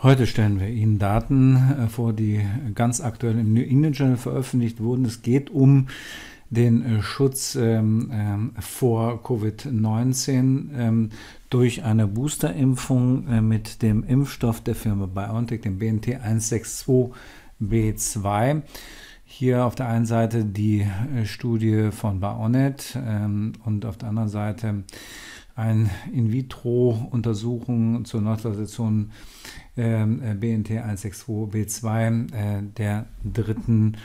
Heute stellen wir Ihnen Daten äh, vor, die ganz aktuell im New England Journal veröffentlicht wurden. Es geht um den äh, Schutz ähm, ähm, vor Covid-19 ähm, durch eine Boosterimpfung äh, mit dem Impfstoff der Firma BioNTech, dem BNT 162B2. Hier auf der einen Seite die äh, Studie von BioNTech ähm, und auf der anderen Seite äh, eine In-vitro-Untersuchung zur Neutralisation ähm, äh, BNT162B2 äh, der dritten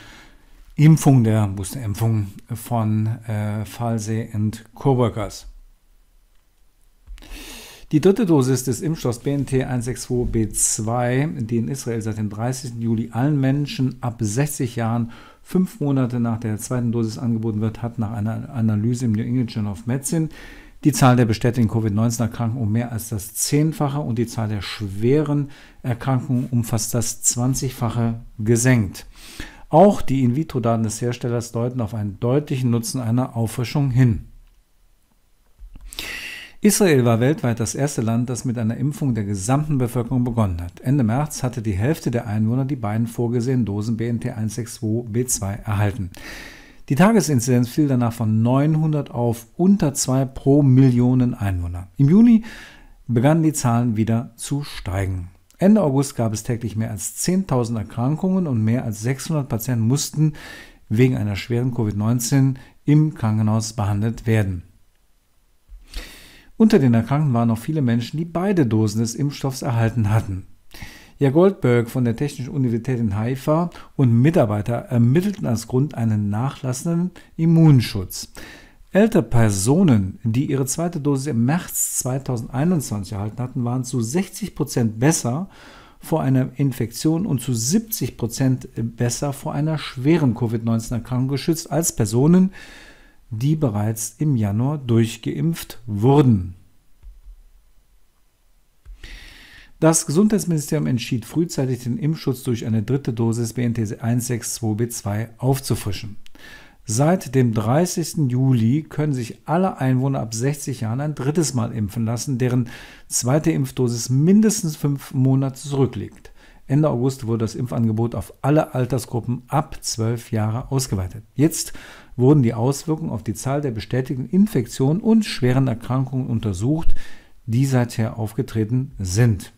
Impfung, der Boosterimpfung von äh, Falsey and Coworkers. Die dritte Dosis des Impfstoffs BNT162B2, die in Israel seit dem 30. Juli allen Menschen ab 60 Jahren fünf Monate nach der zweiten Dosis angeboten wird, hat nach einer Analyse im New England Journal of Medicine die Zahl der bestätigten Covid-19-Erkrankten um mehr als das Zehnfache und die Zahl der schweren Erkrankungen um fast das 20-fache gesenkt. Auch die In-vitro-Daten des Herstellers deuten auf einen deutlichen Nutzen einer Auffrischung hin. Israel war weltweit das erste Land, das mit einer Impfung der gesamten Bevölkerung begonnen hat. Ende März hatte die Hälfte der Einwohner die beiden vorgesehenen Dosen BNT162B2 erhalten. Die Tagesinzidenz fiel danach von 900 auf unter 2 pro Millionen Einwohner. Im Juni begannen die Zahlen wieder zu steigen. Ende August gab es täglich mehr als 10.000 Erkrankungen und mehr als 600 Patienten mussten wegen einer schweren Covid-19 im Krankenhaus behandelt werden. Unter den Erkrankten waren auch viele Menschen, die beide Dosen des Impfstoffs erhalten hatten. Ja, Goldberg von der Technischen Universität in Haifa und Mitarbeiter ermittelten als Grund einen nachlassenden Immunschutz. Ältere Personen, die ihre zweite Dosis im März 2021 erhalten hatten, waren zu 60 Prozent besser vor einer Infektion und zu 70 Prozent besser vor einer schweren Covid-19-Erkrankung geschützt als Personen, die bereits im Januar durchgeimpft wurden. Das Gesundheitsministerium entschied frühzeitig, den Impfschutz durch eine dritte Dosis BNT 162b2 aufzufrischen. Seit dem 30. Juli können sich alle Einwohner ab 60 Jahren ein drittes Mal impfen lassen, deren zweite Impfdosis mindestens fünf Monate zurückliegt. Ende August wurde das Impfangebot auf alle Altersgruppen ab 12 Jahre ausgeweitet. Jetzt wurden die Auswirkungen auf die Zahl der bestätigten Infektionen und schweren Erkrankungen untersucht, die seither aufgetreten sind.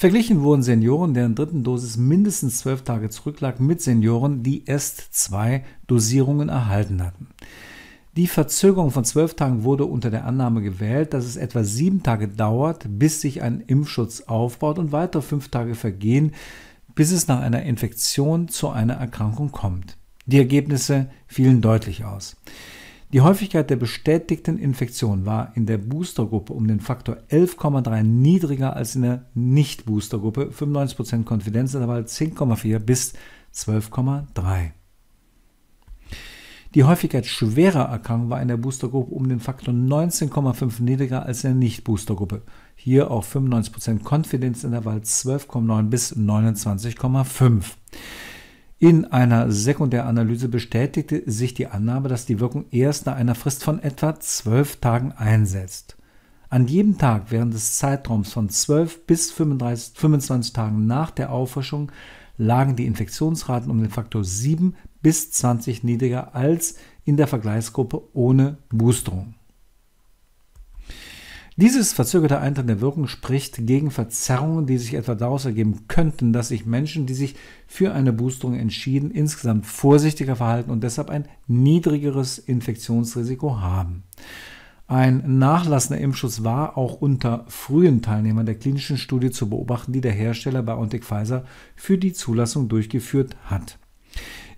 Verglichen wurden Senioren, deren dritten Dosis mindestens zwölf Tage zurücklag, mit Senioren, die erst zwei Dosierungen erhalten hatten. Die Verzögerung von zwölf Tagen wurde unter der Annahme gewählt, dass es etwa sieben Tage dauert, bis sich ein Impfschutz aufbaut und weitere fünf Tage vergehen, bis es nach einer Infektion zu einer Erkrankung kommt. Die Ergebnisse fielen deutlich aus. Die Häufigkeit der bestätigten Infektion war in der Boostergruppe um den Faktor 11,3 niedriger als in der Nicht-Boostergruppe. 95% Konfidenzintervall 10,4 bis 12,3. Die Häufigkeit schwerer Erkrankungen war in der Boostergruppe um den Faktor 19,5 niedriger als in der Nicht-Boostergruppe. Hier auch 95% Konfidenzintervall 12,9 bis 29,5. In einer Sekundäranalyse bestätigte sich die Annahme, dass die Wirkung erst nach einer Frist von etwa zwölf Tagen einsetzt. An jedem Tag während des Zeitraums von 12 bis 35, 25 Tagen nach der Auffrischung lagen die Infektionsraten um den Faktor 7 bis 20 niedriger als in der Vergleichsgruppe ohne Boosterung. Dieses verzögerte Eintreten der Wirkung spricht gegen Verzerrungen, die sich etwa daraus ergeben könnten, dass sich Menschen, die sich für eine Boosterung entschieden, insgesamt vorsichtiger verhalten und deshalb ein niedrigeres Infektionsrisiko haben. Ein nachlassender Impfschutz war auch unter frühen Teilnehmern der klinischen Studie zu beobachten, die der Hersteller BioNTech Pfizer für die Zulassung durchgeführt hat.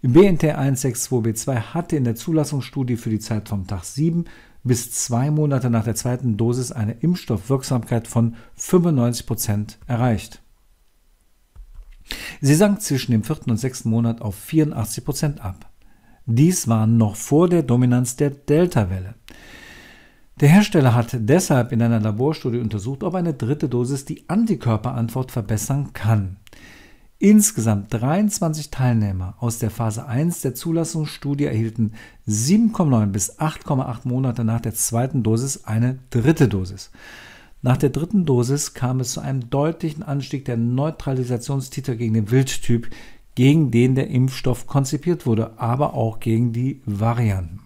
BNT 162b2 hatte in der Zulassungsstudie für die Zeit vom Tag 7 bis zwei Monate nach der zweiten Dosis eine Impfstoffwirksamkeit von 95 Prozent erreicht. Sie sank zwischen dem vierten und sechsten Monat auf 84 Prozent ab. Dies war noch vor der Dominanz der Delta-Welle. Der Hersteller hat deshalb in einer Laborstudie untersucht, ob eine dritte Dosis die Antikörperantwort verbessern kann. Insgesamt 23 Teilnehmer aus der Phase 1 der Zulassungsstudie erhielten 7,9 bis 8,8 Monate nach der zweiten Dosis eine dritte Dosis. Nach der dritten Dosis kam es zu einem deutlichen Anstieg der Neutralisationstitel gegen den Wildtyp, gegen den der Impfstoff konzipiert wurde, aber auch gegen die Varianten.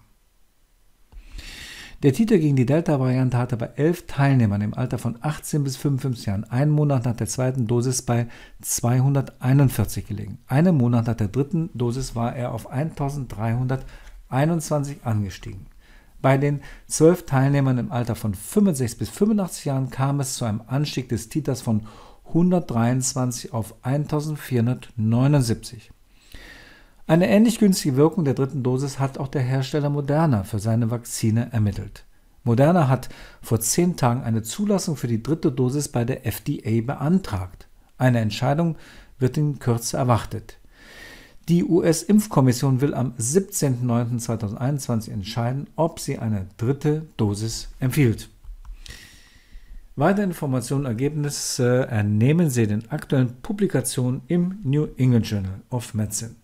Der Titel gegen die Delta-Variante hatte bei elf Teilnehmern im Alter von 18 bis 55 Jahren einen Monat nach der zweiten Dosis bei 241 gelegen. Einen Monat nach der dritten Dosis war er auf 1321 angestiegen. Bei den zwölf Teilnehmern im Alter von 65 bis 85 Jahren kam es zu einem Anstieg des Titers von 123 auf 1479. Eine ähnlich günstige Wirkung der dritten Dosis hat auch der Hersteller Moderna für seine Vakzine ermittelt. Moderna hat vor zehn Tagen eine Zulassung für die dritte Dosis bei der FDA beantragt. Eine Entscheidung wird in Kürze erwartet. Die US-Impfkommission will am 17.09.2021 entscheiden, ob sie eine dritte Dosis empfiehlt. Weitere Informationen und Ergebnisse ernehmen Sie den aktuellen Publikationen im New England Journal of Medicine.